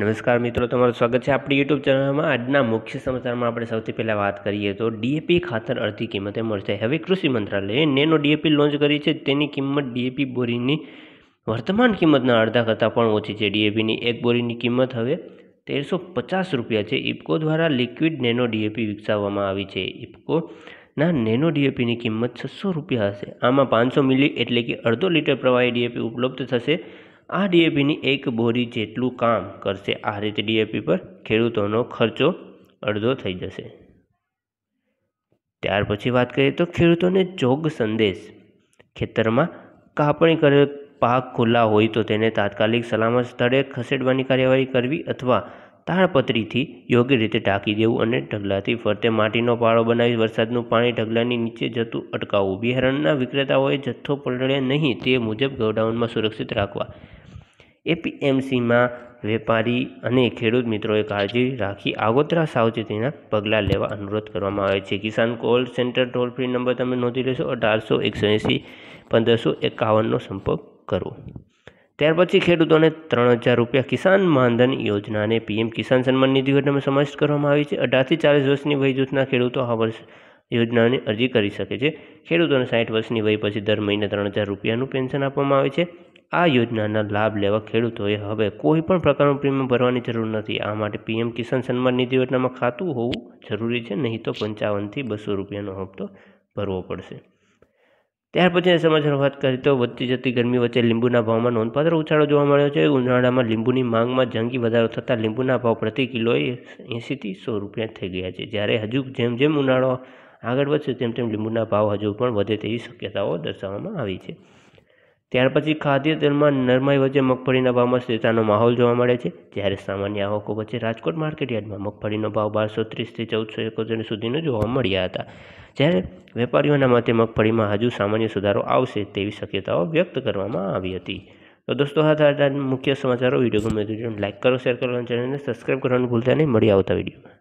નમસ્કાર મિત્રો તમારું સ્વાગત છે આપણી યુટ્યુબ ચેનલમાં આજના મુખ્ય સમાચારમાં આપણે સૌથી પહેલાં વાત કરીએ તો ડીએપી ખાતર અડધી કિંમતે મળશે હવે કૃષિ મંત્રાલયે નેનો ડીએપી લોન્ચ કરી છે તેની કિંમત ડીએપી બોરીની વર્તમાન કિંમતના અડધા કરતાં પણ ઓછી છે ડીએપીની એક બોરીની કિંમત હવે તેરસો પચાસ રૂપિયા છે ઇફકો દ્વારા લિક્વિડ નેનો ડીએપી વિકસાવવામાં આવી છે ઇફકો ના નેનો ડીએપીની કિંમત છસો રૂપિયા હશે આમાં પાંચસો મિલી એટલે કે અડધો લીટર પ્રવાહી ડીએપી ઉપલબ્ધ થશે આ ડીએપીની એક બોરી જેટલું કામ કરશે આ રીતે ડીએપી પર ખેડૂતોનો ખર્ચો અડધો થઈ જશે ત્યાર પછી વાત કરીએ તો ખેડૂતોને જોગ સંદેશ ખેતરમાં કાપણી કરેલ પાક ખુલ્લા હોય તો તેને તાત્કાલિક સલામત સ્થળે ખસેડવાની કાર્યવાહી કરવી અથવા તાડપત્રીથી યોગ્ય રીતે ઢાંકી દેવું અને ઢગલાથી ફરતે માટીનો પાળો બનાવી વરસાદનું પાણી ઢગલાની નીચે જતું અટકાવવું બિહારણના વિક્રેતાઓએ જથ્થો પલળે નહીં તે મુજબ ગોડાઉનમાં સુરક્ષિત રાખવા એપીએમસીમાં વેપારી અને ખેડૂત મિત્રોએ કાળજી રાખી આગોતરા સાવચેતીના પગલાં લેવા અનુરોધ કરવામાં આવે છે Kisan call centre toll free number તમે નોંધી લેશો અઢારસો એકસો એંસી પંદરસો એકાવનનો સંપર્ક કરો ત્યાર પછી ખેડૂતોને ત્રણ હજાર રૂપિયા કિસાન માનધન યોજનાને પીએમ કિસાન સન્માન નિધિ યોજનામાં સમાવિષ્ટ કરવામાં આવી છે અઢારથી ચાલીસ વર્ષની વય જૂથના ખેડૂતો આ વર્ષ યોજનાની અરજી કરી શકે છે ખેડૂતોને સાઠ વર્ષની વય પછી દર મહિને ત્રણ હજાર રૂપિયાનું પેન્શન આપવામાં આવે છે આ યોજનાના લાભ લેવા ખેડૂતોએ હવે કોઈપણ પ્રકારનું પ્રીમિયમ ભરવાની જરૂર નથી આ માટે પીએમ કિસાન સન્માન નિધિ યોજનામાં ખાતું હોવું જરૂરી છે નહીં તો પંચાવનથી બસો રૂપિયાનો હપ્તો ભરવો પડશે ત્યાર પછીની સમાચાર વાત કરી તો વધતી જતી ગરમી વચ્ચે લીંબુના ભાવમાં નોંધપાત્ર ઉછાળો જોવા મળ્યો છે ઉનાળામાં લીંબુની માંગમાં જંગી વધારો થતાં લીંબુના ભાવ પ્રતિ કિલો એંસીથી સો રૂપિયા થઈ ગયા છે જ્યારે હજુ જેમ જેમ ઉનાળો આગળ વધશે તેમ તેમ લીંબુના ભાવ હજુ પણ વધે તેવી શક્યતાઓ દર્શાવવામાં આવી છે ત્યાર પછી ખાદ્ય તેલમાં નરમાઈ વચ્ચે મગફળીના ભાવમાં સ્થિરતાનો માહોલ જોવા મળે છે જ્યારે સામાન્ય આવકો વચ્ચે રાજકોટ માર્કેટયાર્ડમાં મગફળીનો ભાવ બારસો ત્રીસથી ચૌદસો એકોતેર સુધીનો જોવા મળ્યા હતા જ્યારે વેપારીઓના મતે મગફળીમાં હજુ સામાન્ય સુધારો આવશે તેવી શક્યતાઓ વ્યક્ત કરવામાં આવી હતી તો દોસ્તો હા તારા મુખ્ય સમાચારો વિડીયો ગમે તો લાઇક કરો શેર કરો અને ચેનલને સબસ્ક્રાઈબ કરવાનું ભૂલતા નહીં મળી આવતા વિડીયો